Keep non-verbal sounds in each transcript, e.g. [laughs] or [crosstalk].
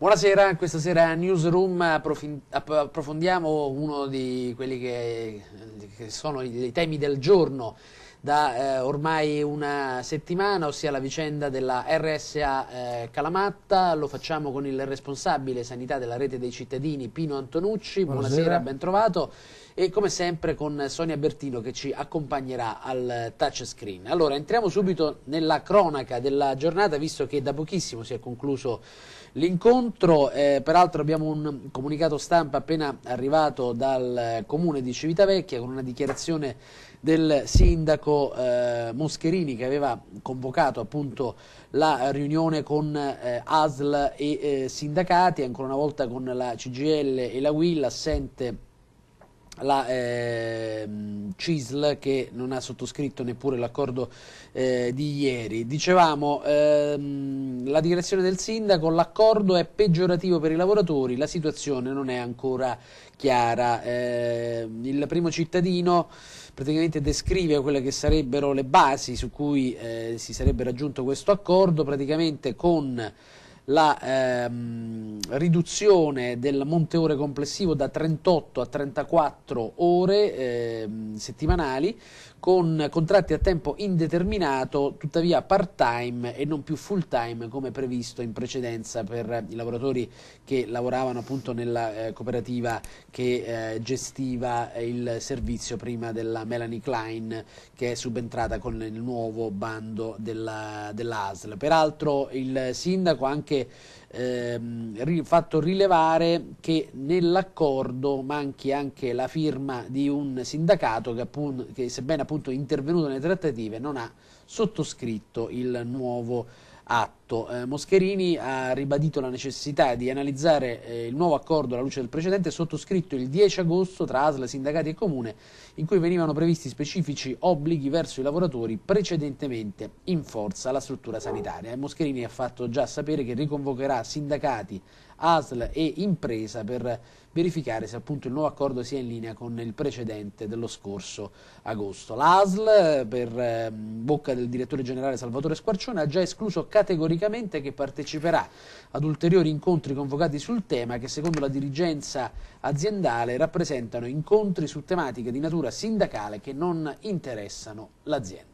Buonasera, questa sera a Newsroom approfondiamo uno di quelli che, che sono i temi del giorno da eh, ormai una settimana, ossia la vicenda della RSA eh, Calamatta. Lo facciamo con il responsabile sanità della rete dei cittadini Pino Antonucci. Buonasera, Buonasera ben trovato e come sempre con Sonia Bertino che ci accompagnerà al touchscreen. Allora, entriamo subito nella cronaca della giornata, visto che da pochissimo si è concluso l'incontro. Eh, peraltro abbiamo un comunicato stampa appena arrivato dal comune di Civitavecchia con una dichiarazione del sindaco eh, Moscherini che aveva convocato appunto la riunione con eh, ASL e eh, sindacati, ancora una volta con la CGL e la WIL, assente la eh, CISL che non ha sottoscritto neppure l'accordo eh, di ieri. Dicevamo, ehm, la dichiarazione del sindaco, l'accordo è peggiorativo per i lavoratori, la situazione non è ancora chiara. Eh, il primo cittadino praticamente descrive quelle che sarebbero le basi su cui eh, si sarebbe raggiunto questo accordo, praticamente con la ehm, riduzione del monte ore complessivo da 38 a 34 ore ehm, settimanali con contratti a tempo indeterminato, tuttavia part-time e non più full-time come previsto in precedenza per i lavoratori che lavoravano appunto nella eh, cooperativa che eh, gestiva il servizio prima della Melanie Klein che è subentrata con il nuovo bando dell'ASL. Dell Peraltro il sindaco anche anche ehm, fatto rilevare che nell'accordo manchi anche la firma di un sindacato che, appunto, che sebbene appunto intervenuto nelle trattative non ha sottoscritto il nuovo atto. Eh, Moscherini ha ribadito la necessità di analizzare eh, il nuovo accordo alla luce del precedente sottoscritto il 10 agosto tra ASL, sindacati e comune in cui venivano previsti specifici obblighi verso i lavoratori precedentemente in forza alla struttura sanitaria. E eh, Moscherini ha fatto già sapere che riconvocherà sindacati, ASL e impresa per verificare se appunto il nuovo accordo sia in linea con il precedente dello scorso agosto. L'ASL, eh, per ehm, bocca del direttore generale Salvatore Squarcione, ha già escluso categoricamente che parteciperà ad ulteriori incontri convocati sul tema che secondo la dirigenza aziendale rappresentano incontri su tematiche di natura sindacale che non interessano l'azienda.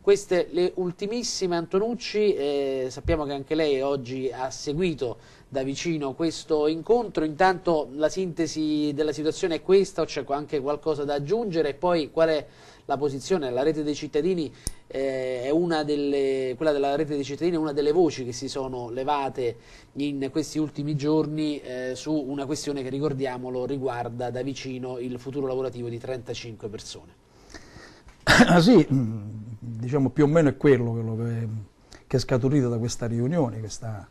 Queste le ultimissime, Antonucci, eh, sappiamo che anche lei oggi ha seguito da vicino questo incontro. Intanto la sintesi della situazione è questa, o c'è anche qualcosa da aggiungere? E poi qual è la posizione? La rete dei cittadini eh, è una delle, quella della rete dei cittadini è una delle voci che si sono levate in questi ultimi giorni eh, su una questione che, ricordiamolo, riguarda da vicino il futuro lavorativo di 35 persone. [coughs] Ah, sì, mm, diciamo più o meno è quello, quello che, eh, che, è scaturito da questa riunione, questa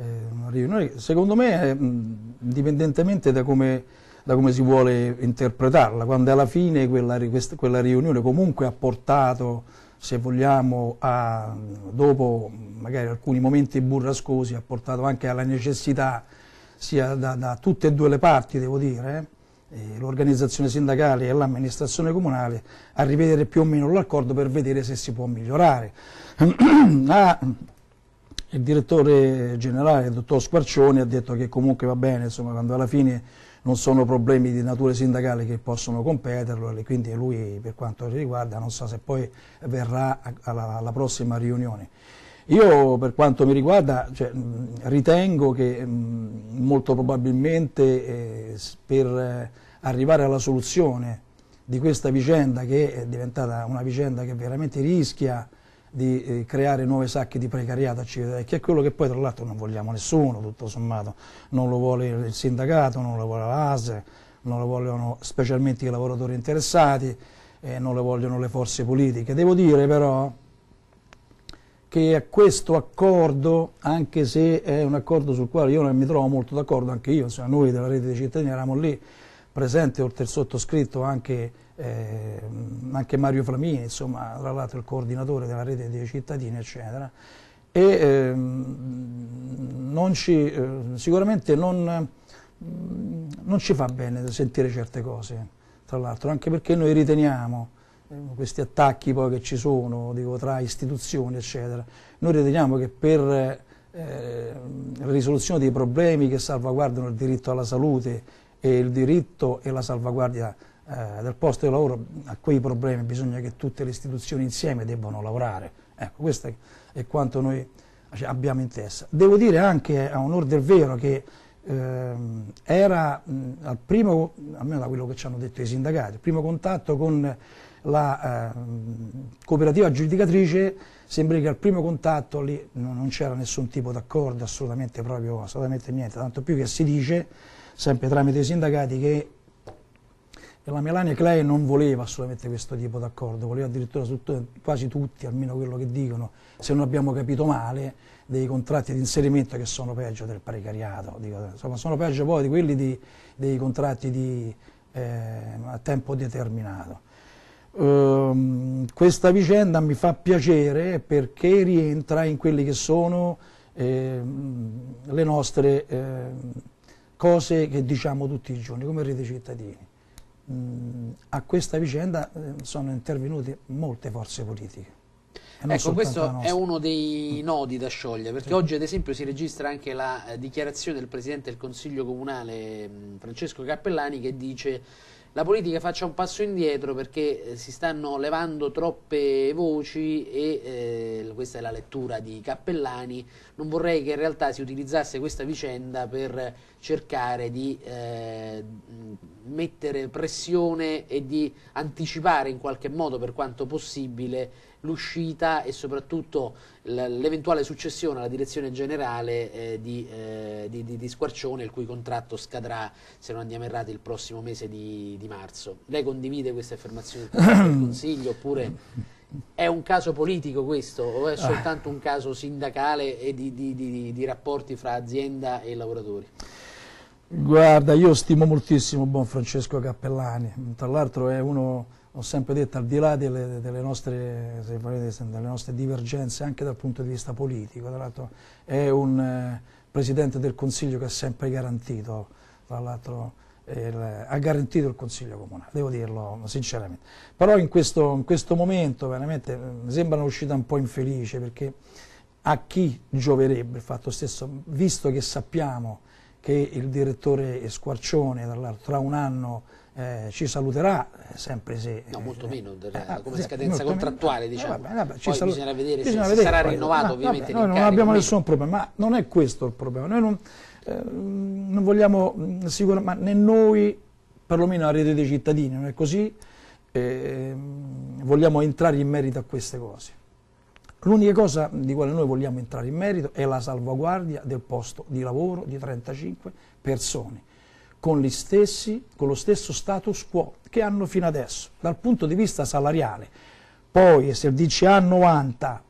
eh, noi, secondo me, eh, indipendentemente da come, da come, si vuole interpretarla, quando alla fine quella, questa, quella riunione comunque ha portato, se vogliamo, a, dopo magari alcuni momenti burrascosi, ha portato anche alla necessità, sia da, da tutte e due le parti, devo dire, eh, eh l'organizzazione sindacale e l'amministrazione comunale, a rivedere più o meno l'accordo per vedere se si può migliorare. [clears throat] ah, il direttore generale, il dottor Squarcioni, ha detto che comunque va bene, insomma, quando alla fine non sono problemi di natura sindacale che possono competerlo e quindi lui per quanto riguarda non so se poi verrà alla, alla prossima riunione. Io per quanto mi riguarda cioè, ritengo che molto probabilmente eh, per eh, arrivare alla soluzione di questa vicenda che è diventata una vicenda che veramente rischia di eh, creare nuovi sacchi di precariato a Civitavecchia, è quello che poi tra l'altro non vogliamo nessuno, tutto sommato, non lo vuole il sindacato, non lo vuole l'ASE, non lo vogliono specialmente i lavoratori interessati, eh, non lo vogliono le forze politiche. Devo dire però che a questo accordo, anche se è un accordo sul quale io non mi trovo molto d'accordo, anche io, insomma, noi della rete dei cittadini eravamo lì presenti oltre il sottoscritto anche eh, anche Mario Flamini, insomma, tra l'altro il coordinatore della rete dei cittadini, eccetera. E eh, non ci, eh, sicuramente non, mm, non, ci fa bene sentire certe cose, tra l'altro, anche perché noi riteniamo eh, questi attacchi poi che ci sono dico, tra istituzioni, eccetera, noi riteniamo che per la eh, risoluzione dei problemi che salvaguardano il diritto alla salute e il diritto e la salvaguardia eh, del posto di lavoro, a quei problemi bisogna che tutte le istituzioni insieme debbano lavorare. Ecco, questo è quanto noi abbiamo in testa. Devo dire anche a onore del vero che ehm, era mh, al primo, almeno da quello che ci hanno detto i sindacati, il primo contatto con la eh, cooperativa giudicatrice sembra che al primo contatto lì non c'era nessun tipo d'accordo, assolutamente proprio, assolutamente niente, tanto più che si dice, sempre tramite i sindacati, che e la Melania Clay non voleva assolutamente questo tipo d'accordo, voleva addirittura tutto, quasi tutti, almeno quello che dicono, se non abbiamo capito male, dei contratti di inserimento che sono peggio del precariato, dico, insomma sono peggio poi di quelli di, dei contratti di, eh, a tempo determinato. Ehm, questa vicenda mi fa piacere perché rientra in quelli che sono eh, le nostre eh, cose che diciamo tutti i giorni come rete cittadini mh, mm, a questa vicenda eh, sono intervenute molte forze politiche. Ecco, questo è uno dei nodi da sciogliere, perché sì. oggi ad esempio si registra anche la eh, dichiarazione del Presidente del Consiglio Comunale mm, Francesco Cappellani che dice la politica faccia un passo indietro perché eh, si stanno levando troppe voci e eh, questa è la lettura di Cappellani, non vorrei che in realtà si utilizzasse questa vicenda per cercare di eh, mettere pressione e di anticipare in qualche modo per quanto possibile l'uscita e soprattutto l'eventuale successione alla direzione generale eh, di, eh, di, di, di, Squarcione, il cui contratto scadrà, se non andiamo errati, il prossimo mese di, marzo. Lei condivide queste affermazioni del [coughs] Consiglio oppure... È un caso politico questo o è soltanto un caso sindacale e di rapporti fra azienda e lavoratori? Guarda, io stimo moltissimo buon Francesco Cappellani, tra l'altro è uno ho sempre detto, al di là delle, delle, nostre, volete, delle nostre, divergenze anche dal punto di vista politico, tra l'altro è un eh, Presidente del Consiglio che ha sempre garantito, tra l'altro eh, ha garantito il Consiglio Comunale, devo dirlo sinceramente. Però in questo, in questo momento veramente eh, mi sembra un'uscita un po' infelice perché a chi gioverebbe il fatto stesso, visto che sappiamo che il direttore Squarcione tra, tra un anno eh, ci saluterà eh, sempre se... No, eh, molto meno, eh, ah, come scadenza contrattuale meno. Eh, diciamo. Vabbè, vabbè, poi saluta, bisognerà vedere bisogna se, vedere, sarà rinnovato no, ovviamente. Vabbè, noi non abbiamo nessun problema, ma non è questo il problema. Noi non, eh, non vogliamo mm, sicuramente, né noi, perlomeno la rete dei cittadini, non è così, vogliamo entrare in merito a queste cose. L'unica cosa di quale noi vogliamo entrare in merito è la salvaguardia del posto di lavoro di 35 persone con, stessi, con lo stesso status quo che hanno fino adesso, dal punto di vista salariale. Poi se il DCA 90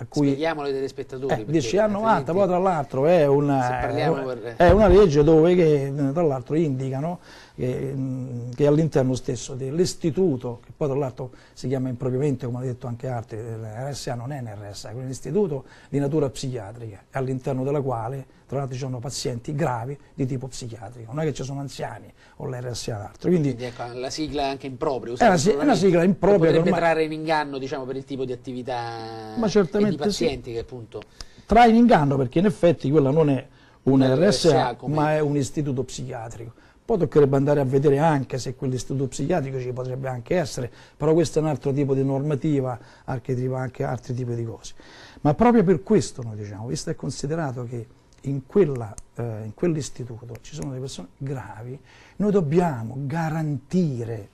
a cui, Spieghiamolo ai telespettatori. Eh, 10 90, poi tra l'altro è, è, eh, per... è una, legge dove che, tra l'altro indicano Mm, che, è all'interno stesso dell'istituto, che poi tra l'altro si chiama impropriamente, come ha detto anche altri, RSA non è un RSA, è un istituto di natura psichiatrica, all'interno della quale tra l'altro ci sono pazienti gravi di tipo psichiatrico, non è che ci sono anziani o l'RSA d'altro. Quindi, Quindi ecco, la sigla è anche impropria, è una, è una sigla impropria. Potrebbe ormai... trarre in inganno diciamo, per il tipo di attività Ma di pazienti sì. che appunto... Trae in inganno perché in effetti quella non è un RSA, RSA come... ma è un istituto psichiatrico. Poi toccherebbe andare a vedere anche se quell'istituto psichiatrico ci potrebbe anche essere, però questo è un altro tipo di normativa, anche altri tipi di cose. Ma proprio per questo noi diciamo, visto e considerato che in eh, quell'istituto eh, quell ci sono delle persone gravi, noi dobbiamo garantire,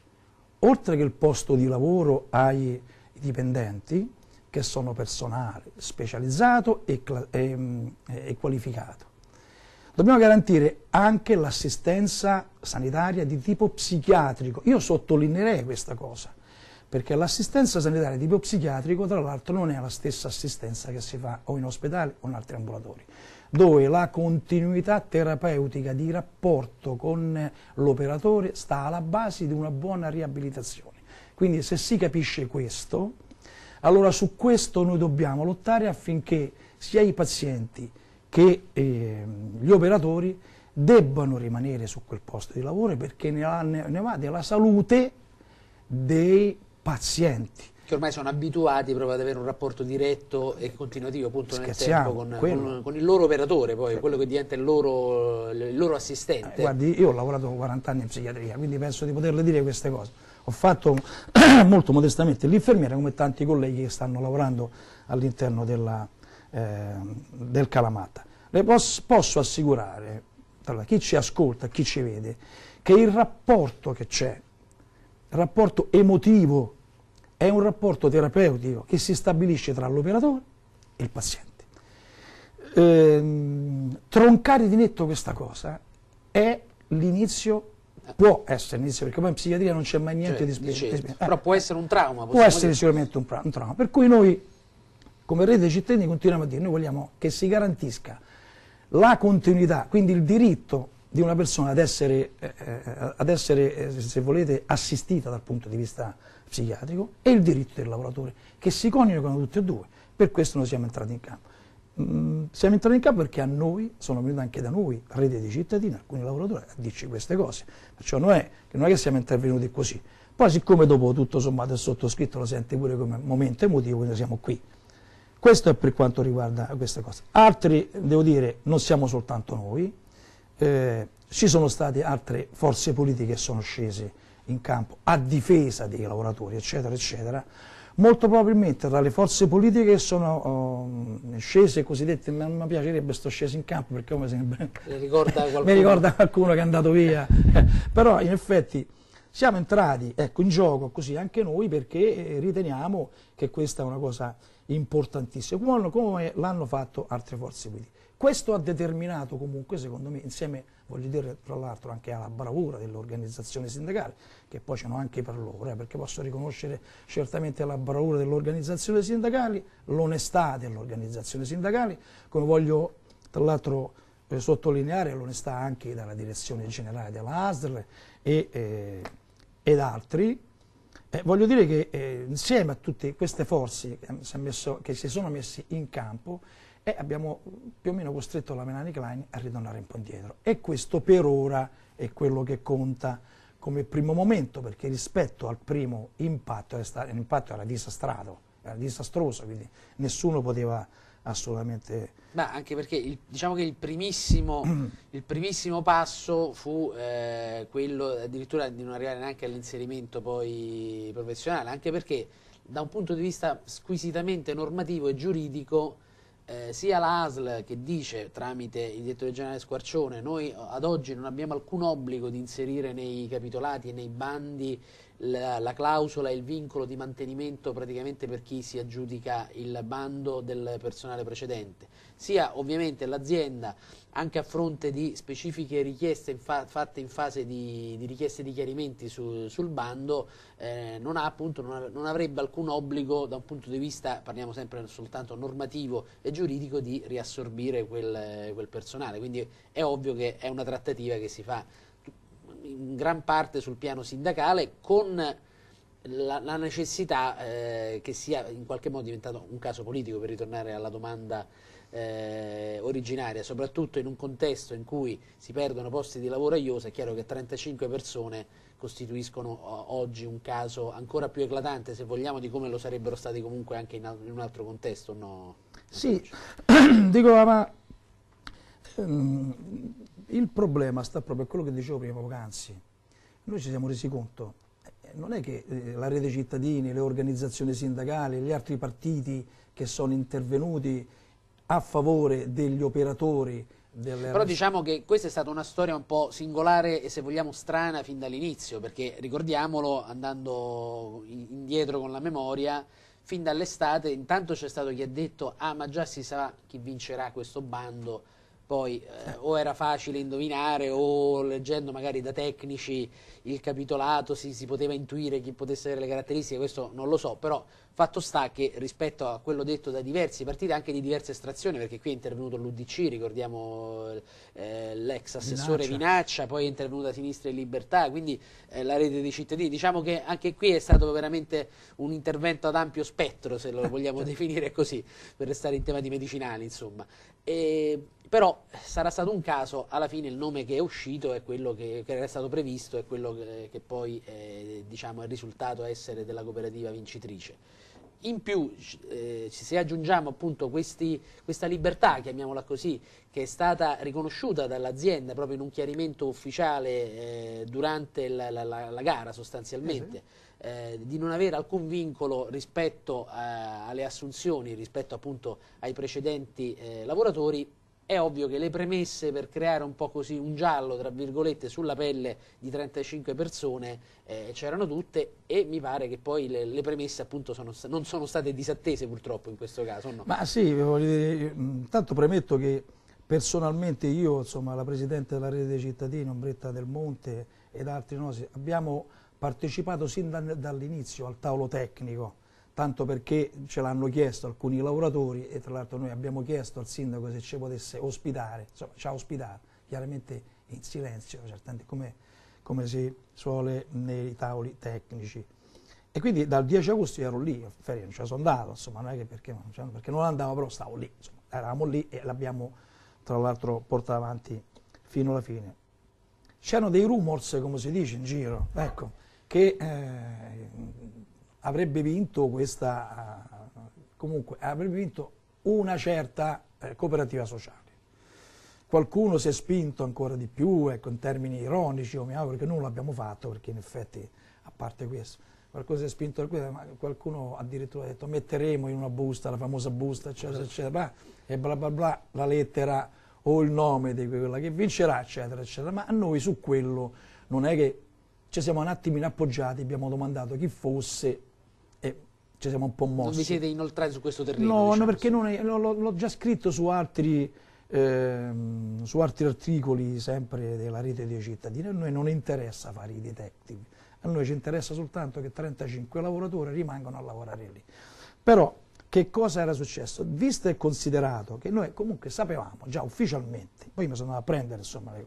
oltre che il posto di lavoro ai dipendenti, che sono personale, specializzato e, e, mm, e qualificato, Dobbiamo garantire anche l'assistenza sanitaria di tipo psichiatrico. Io sottolineerei questa cosa, perché l'assistenza sanitaria di tipo psichiatrico, tra l'altro, non è la stessa assistenza che si fa o in ospedale o in altri ambulatori, dove la continuità terapeutica di rapporto con l'operatore sta alla base di una buona riabilitazione. Quindi se si capisce questo, allora su questo noi dobbiamo lottare affinché sia i pazienti che eh, gli operatori debbano rimanere su quel posto di lavoro perché ne, ha, ne va della salute dei pazienti che ormai sono abituati proprio ad avere un rapporto diretto e continuativo appunto nel tempo con, con, con, il loro operatore poi, quello che diventa il loro, il loro assistente. Eh, guardi, io ho lavorato 40 anni in psichiatria, quindi penso di poterle dire queste cose. Ho fatto [clears throat] molto modestamente l'infermiera come tanti colleghi che stanno lavorando all'interno della, Ehm, del Calamata. Le pos posso assicurare, tra chi ci ascolta, chi ci vede, che il rapporto che c'è, il rapporto emotivo, è un rapporto terapeutico che si stabilisce tra l'operatore e il paziente. Ehm, troncare di netto questa cosa è l'inizio può essere l'inizio, perché poi in psichiatria non c'è mai niente cioè, di specifico. Eh, però può essere un trauma. Può essere dire. sicuramente un, un, trauma. Per cui noi come rete dei cittadini continuiamo a dire, noi vogliamo che si garantisca la continuità, quindi il diritto di una persona ad essere, eh, eh ad essere eh, se volete, assistita dal punto di vista psichiatrico e il diritto del lavoratore, che si coniugano tutti e due, per questo noi siamo entrati in campo. Mm, siamo entrati in campo perché a noi, sono venuti anche da noi, rete di cittadini, alcuni lavoratori, a dirci queste cose, perciò non è, non è che siamo intervenuti così. Poi siccome dopo tutto sommato il sottoscritto lo sente pure come momento emotivo, quindi siamo qui. Questo è per quanto riguarda queste cose. Altri, devo dire, non siamo soltanto noi, eh, ci sono state altre forze politiche che sono scese in campo a difesa dei lavoratori, eccetera, eccetera. Molto probabilmente tra le forze politiche che sono oh, scese cosiddette, non mi piacerebbe sto sceso in campo perché mi, sembra, ricorda mi ricorda [laughs] qualcuno che è andato via, [laughs] però in effetti siamo entrati ecco, in gioco così anche noi perché eh, riteniamo che questa è una cosa importantissima, come l'hanno fatto altre forze politiche. Questo ha determinato comunque, secondo me, insieme, voglio dire tra l'altro anche alla bravura dell'organizzazione sindacale, che poi c'è anche per loro, eh, perché posso riconoscere certamente la bravura dell'organizzazione sindacale, l'onestà dell'organizzazione sindacale, come voglio tra l'altro eh, sottolineare l'onestà anche dalla direzione generale della ASDR e eh, ed altri, eh, voglio dire che eh, insieme a tutte queste forze che, si, messo, che si sono messe in campo eh, abbiamo più o meno costretto la Melanie Klein a ritornare un po' indietro e questo per ora è quello che conta come primo momento perché rispetto al primo impatto, l'impatto era disastrato, era disastroso, quindi nessuno poteva assolutamente ma anche perché il, diciamo che il primissimo, [clears throat] il primissimo passo fu eh, quello addirittura di non arrivare neanche all'inserimento poi professionale, anche perché da un punto di vista squisitamente normativo e giuridico eh, sia l'ASL che dice tramite il direttore generale Squarcione noi ad oggi non abbiamo alcun obbligo di inserire nei capitolati e nei bandi la, la clausola e il vincolo di mantenimento praticamente per chi si aggiudica il bando del personale precedente, sia ovviamente l'azienda anche a fronte di specifiche richieste in fatte in fase di, di, richieste di chiarimenti su, sul bando, eh, non, ha, appunto, non, ha, non, avrebbe alcun obbligo da un punto di vista, parliamo sempre soltanto normativo e giuridico, di riassorbire quel, quel personale. Quindi è ovvio che è una trattativa che si fa in gran parte sul piano sindacale con la, la necessità eh, che sia in qualche modo diventato un caso politico per ritornare alla domanda eh, originaria, soprattutto in un contesto in cui si perdono posti di lavoro a Iosa, è chiaro che 35 persone costituiscono oggi un caso ancora più eclatante, se vogliamo, di come lo sarebbero stati comunque anche in, in un altro contesto, no? Sì, [clears throat] dico, ma ehm, il problema sta proprio a quello che dicevo prima poc'anzi. Noi ci siamo resi conto, eh, non è che eh, la rete cittadini, le organizzazioni sindacali, gli altri partiti che sono intervenuti a favore degli operatori delle... però diciamo che questa è stata una storia un po' singolare e se vogliamo strana fin dall'inizio, perché ricordiamolo, andando indietro con la memoria, fin dall'estate intanto c'è stato chi ha detto ah ma già si sa chi vincerà questo bando, poi eh, o era facile indovinare o leggendo magari da tecnici il capitolato si, si, poteva intuire chi potesse avere le caratteristiche, questo non lo so, però fatto sta che rispetto a quello detto da diversi partiti, anche di diverse estrazioni, perché qui è intervenuto l'Udc, ricordiamo eh, l'ex assessore minaccia. minaccia. poi è intervenuta Sinistra e Libertà, quindi eh, la rete dei cittadini, diciamo che anche qui è stato veramente un intervento ad ampio spettro, se lo vogliamo [laughs] definire così, per restare in tema di medicinali, insomma. E, però sarà stato un caso, alla fine il nome che è uscito è quello che, che era stato previsto, è quello che, che poi eh, diciamo, è risultato essere della cooperativa vincitrice. In più, eh, se aggiungiamo appunto questi, questa libertà, chiamiamola così, che è stata riconosciuta dall'azienda proprio in un chiarimento ufficiale eh, durante la, la, la, gara sostanzialmente, eh sì. Eh, di non avere alcun vincolo rispetto a, eh, alle assunzioni, rispetto appunto ai precedenti eh, lavoratori, è ovvio che le premesse per creare un po' così un giallo, tra virgolette, sulla pelle di 35 persone eh, c'erano tutte e mi pare che poi le, le premesse appunto sono, non sono state disattese purtroppo in questo caso. No? Ma sì, voglio dire, tanto premetto che personalmente io, insomma, la Presidente della Rete dei Cittadini, Ombretta del Monte ed altri nostri, abbiamo partecipato sin dall'inizio al tavolo tecnico tanto perché ce l'hanno chiesto alcuni lavoratori e tra l'altro noi abbiamo chiesto al sindaco se ci potesse ospitare, insomma ci ha ospitato, chiaramente in silenzio, come, come si suole nei tavoli tecnici. E quindi dal 10 agosto io ero lì, ferie non ci cioè, sono andato, insomma, non è che perché, cioè, perché non andavo, però stavo lì, insomma, eravamo lì e l'abbiamo tra l'altro portato avanti fino alla fine. C'erano dei rumors, come si dice in giro, ecco, che eh, avrebbe vinto questa, eh, comunque avrebbe vinto una certa eh, cooperativa sociale. Qualcuno si è spinto ancora di più, ecco, in termini ironici, io mi auguro che non l'abbiamo fatto, perché in effetti, a parte questo, qualcuno si è spinto, qualcuno addirittura ha detto metteremo in una busta, la famosa busta, eccetera, certo. eccetera, e bla bla bla, la lettera o il nome di quella che vincerà, eccetera, eccetera. Ma a noi su quello non è che ci siamo un attimo inappoggiati, abbiamo domandato chi fosse ci siamo un po' mossi. Non vi siete inoltrati su questo terreno? No, diciamo no perché l'ho già scritto su altri, eh, su altri, articoli sempre della rete dei cittadini. A noi non interessa fare i detective, a noi ci interessa soltanto che 35 lavoratori rimangano a lavorare lì. Però che cosa era successo? Visto e considerato che noi comunque sapevamo già ufficialmente, poi mi sono andato a prendere insomma, le,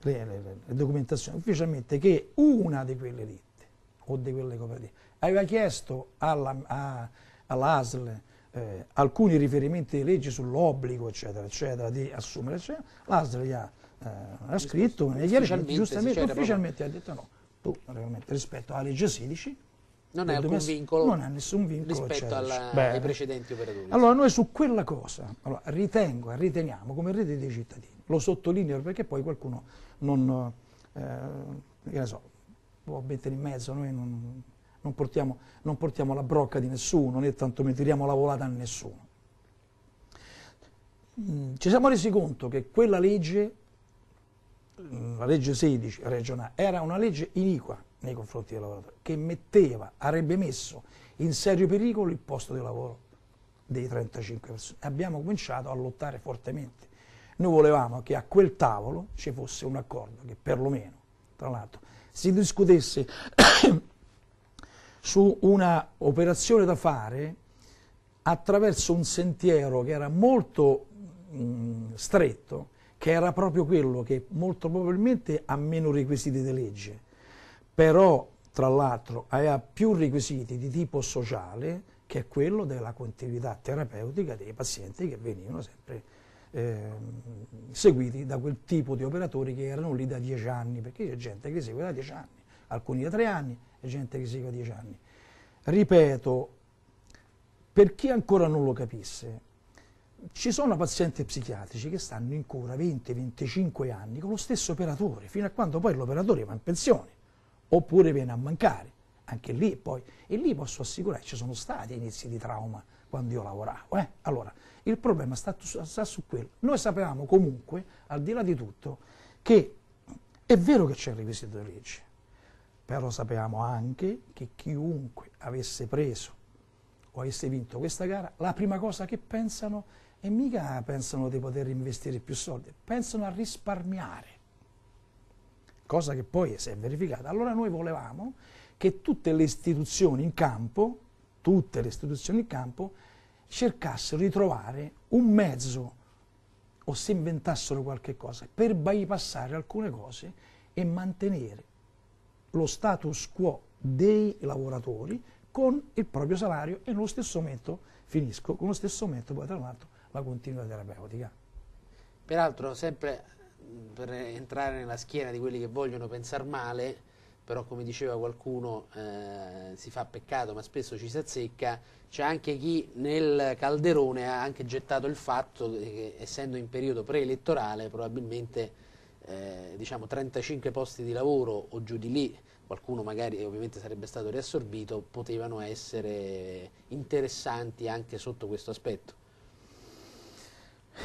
le, le, le documentazioni ufficialmente, che una di quelle ditte o di quelle cooperative aveva chiesto all'ASL all eh, alcuni riferimenti di legge sull'obbligo, eccetera, eccetera, di assumere, L'ASL gli ha, eh, ha scritto una dichiarazione, giustamente, ufficialmente ha detto no, tu realmente rispetto alla legge 16 non hai alcun vincolo non ha nessun vincolo rispetto alla, ai precedenti operatori. Allora noi su quella cosa allora, ritengo riteniamo come rete dei cittadini, lo sottolineo perché poi qualcuno non, eh, che ne so, può mettere in mezzo, noi non, non portiamo, non portiamo la brocca di nessuno, né tantomeno tiriamo la volata a nessuno. Mm, ci siamo resi conto che quella legge, mm, la legge 16 regionale, era una legge iniqua nei confronti dei lavoratori, che metteva, avrebbe messo in serio pericolo il posto di lavoro dei 35 persone. Abbiamo cominciato a lottare fortemente. Noi volevamo che a quel tavolo ci fosse un accordo che perlomeno, tra l'altro, si discutesse su una operazione da fare attraverso un sentiero che era molto mh, mm, stretto, che era proprio quello che molto probabilmente ha meno requisiti di legge, però tra l'altro aveva più requisiti di tipo sociale, che è quello della continuità terapeutica dei pazienti che venivano sempre eh, seguiti da quel tipo di operatori che erano lì da dieci anni, perché c'è gente che segue da dieci anni, alcuni da tre anni, è gente che si 10 anni. Ripeto, per chi ancora non lo capisse, ci sono pazienti psichiatrici che stanno in cura 20-25 anni con lo stesso operatore, fino a quando poi l'operatore va in pensione, oppure viene a mancare, anche lì poi, e lì posso assicurare, ci sono stati inizi di trauma quando io lavoravo. Eh? Allora, il problema sta, sta, su quello. Noi sapevamo comunque, al di là di tutto, che è vero che c'è il requisito di legge, però sapevamo anche che chiunque avesse preso o avesse vinto questa gara, la prima cosa che pensano è mica pensano di poter investire più soldi, pensano a risparmiare, cosa che poi si è verificata. Allora noi volevamo che tutte le istituzioni in campo, tutte le istituzioni in campo, cercassero di trovare un mezzo o si inventassero qualche cosa per bypassare alcune cose e mantenere lo status quo dei lavoratori con il proprio salario e nello stesso momento, finisco, con lo stesso momento poi tra l'altro la continua terapeutica. Peraltro sempre per entrare nella schiena di quelli che vogliono pensare male, però come diceva qualcuno eh, si fa peccato ma spesso ci si azzecca, c'è anche chi nel calderone ha anche gettato il fatto che essendo in periodo preelettorale probabilmente eh, diciamo 35 posti di lavoro o giù di lì qualcuno magari ovviamente sarebbe stato riassorbito, potevano essere interessanti anche sotto questo aspetto.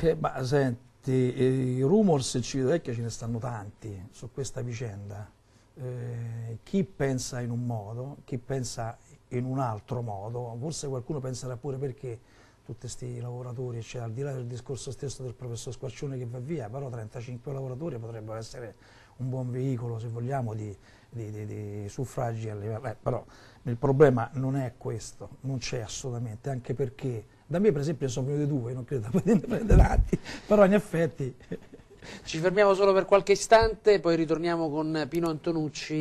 Eh, ma senti, eh, i rumors in Civitavecchia ce ne stanno tanti su questa vicenda. Eh, chi pensa in un modo, chi pensa in un altro modo, forse qualcuno penserà pure perché tutti questi lavoratori, cioè al di là del discorso stesso del professor Squarcione che va via, però 35 lavoratori potrebbero essere un buon veicolo, se vogliamo, di, di, di, di suffragi a livello... Eh, però il problema non è questo, non c'è assolutamente, anche perché da me per esempio sono venuti due, non credo [laughs] di prendere altri, però in effetti... Ci fermiamo solo per qualche istante, poi ritorniamo con Pino Antonucci.